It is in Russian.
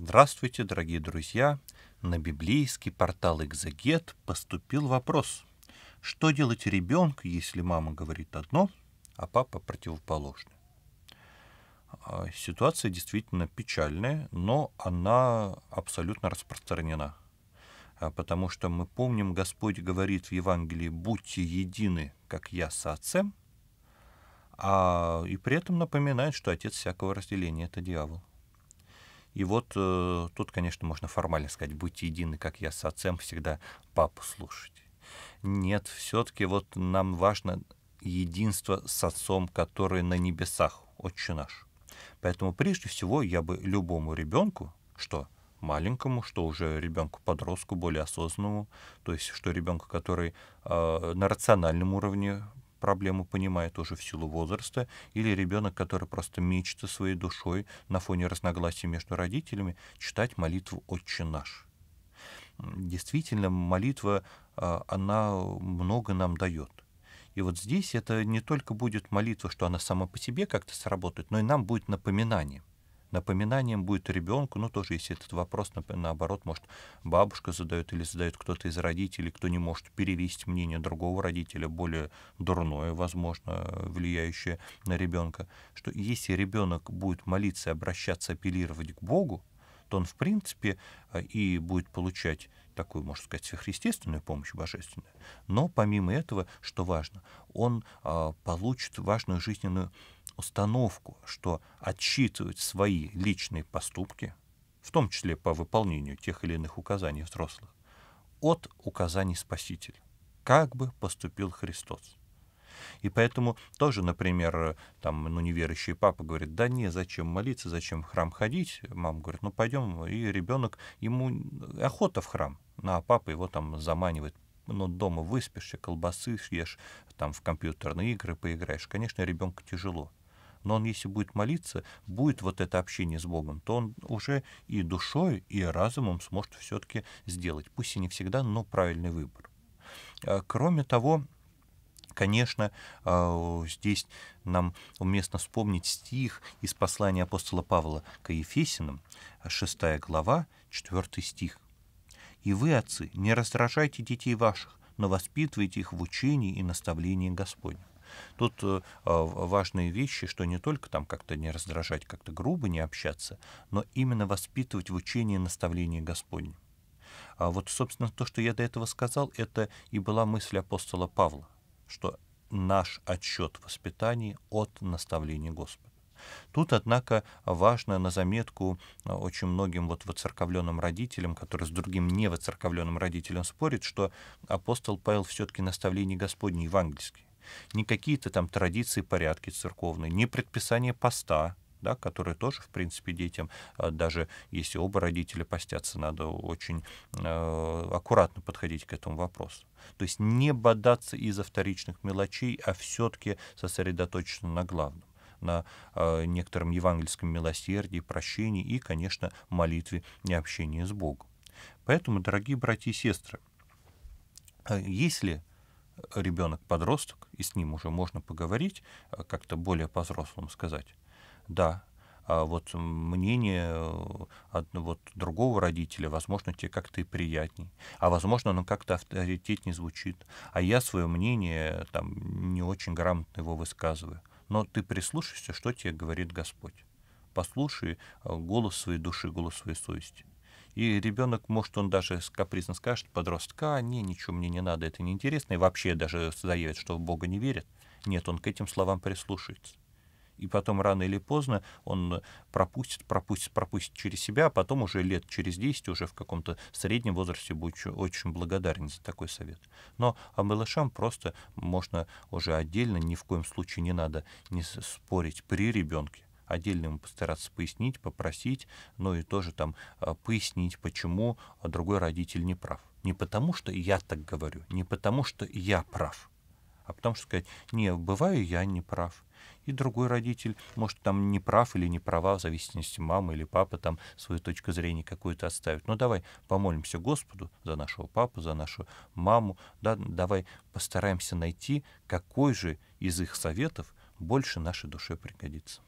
Здравствуйте, дорогие друзья! На библейский портал «Экзегет» поступил вопрос. Что делать ребенку, если мама говорит одно, а папа противоположное? А, ситуация действительно печальная, но она абсолютно распространена. А, потому что мы помним, Господь говорит в Евангелии «Будьте едины, как я со Отцем», а, и при этом напоминает, что отец всякого разделения — это дьявол. И вот э, тут, конечно, можно формально сказать, будьте едины, как я с отцем, всегда папу слушать. Нет, все-таки вот нам важно единство с отцом, который на небесах, отче наш. Поэтому прежде всего я бы любому ребенку, что маленькому, что уже ребенку подростку более осознанному, то есть что ребенку, который э, на рациональном уровне проблему понимает уже в силу возраста, или ребенок, который просто мечется своей душой на фоне разногласий между родителями, читать молитву «Отче наш». Действительно, молитва, а, она много нам дает. И вот здесь это не только будет молитва, что она сама по себе как-то сработает, но и нам будет напоминание – напоминанием будет ребенку, ну тоже если этот вопрос, на, наоборот, может бабушка задает или задает кто-то из родителей, кто не может перевести мнение другого родителя, более дурное, возможно, влияющее на ребенка, что если ребенок будет молиться, обращаться, апеллировать к Богу, то он, в принципе, э, и будет получать такую, можно сказать, сверхъестественную помощь божественную. Но помимо этого, что важно, он а, получит важную жизненную установку, что отчитывать свои личные поступки, в том числе по выполнению тех или иных указаний взрослых, от указаний Спасителя, как бы поступил Христос. И поэтому тоже, например, там, ну, неверующий папа говорит, да не, зачем молиться, зачем в храм ходить? Мама говорит, ну, пойдем, и ребенок, ему охота в храм, ну, а папа его там заманивает, но «Ну, дома выспишься, колбасы съешь, там в компьютерные игры поиграешь. Конечно, ребенку тяжело но он, если будет молиться, будет вот это общение с Богом, то он уже и душой, и разумом сможет все-таки сделать, пусть и не всегда, но правильный выбор. А, кроме того, конечно, а, здесь нам уместно вспомнить стих из послания апостола Павла к Ефесиным, 6 глава, 4 стих. «И вы, отцы, не раздражайте детей ваших, но воспитывайте их в учении и наставлении Господнем». Тут э, а, важные вещи, что не только там как-то не раздражать, как-то грубо не общаться, но именно воспитывать в учении наставления Господне. А вот, собственно, то, что я до этого сказал, это и была мысль апостола Павла, что наш отчет воспитания от наставления Господа. Тут, однако, важно на заметку а, очень многим вот воцерковленным родителям, которые с другим невоцерковленным родителем спорят, что апостол Павел все-таки наставление Господне евангельское не какие-то там традиции, порядки церковные, не предписание поста, да, которые тоже, в принципе, детям, а, даже если оба родителя постятся, надо очень э, аккуратно подходить к этому вопросу. То есть не бодаться из-за вторичных мелочей, а все-таки сосредоточиться на главном на э, некотором евангельском милосердии, прощении и, конечно, молитве и общении с Богом. Поэтому, дорогие братья и сестры, э, если ребенок подросток, и с ним уже можно поговорить, э, как-то более по-взрослому сказать. Да, а вот мнение э, одного, вот, другого родителя, возможно, тебе как-то и приятней, а возможно, оно как-то авторитетнее звучит, а я свое мнение э, там не очень грамотно его высказываю. Но ты прислушайся, что тебе говорит Господь. Послушай голос своей души, голос своей совести. И ребенок, может, он даже капризно скажет подростка, не, ничего мне не надо, это неинтересно, и вообще даже заявит, что в Бога не верит. Нет, он к этим словам прислушается. И потом рано или поздно он пропустит, пропустит, пропустит через себя, а потом уже лет через 10, уже в каком-то среднем возрасте будет очень благодарен за такой совет. Но а малышам просто можно уже отдельно, ни в коем случае не надо не спорить при ребенке отдельно ему постараться пояснить, попросить, но и тоже там а, пояснить, почему другой родитель не прав. Не потому, что я так говорю, не потому, что я прав, а потому что сказать, не, бываю я не прав. И другой родитель, может, там не прав или не права, в зависимости мама или папа там свою точку зрения какую-то отставит. Но ну, давай помолимся Господу за нашего папу, за нашу маму. Да, давай постараемся найти, какой же из их советов больше нашей душе пригодится.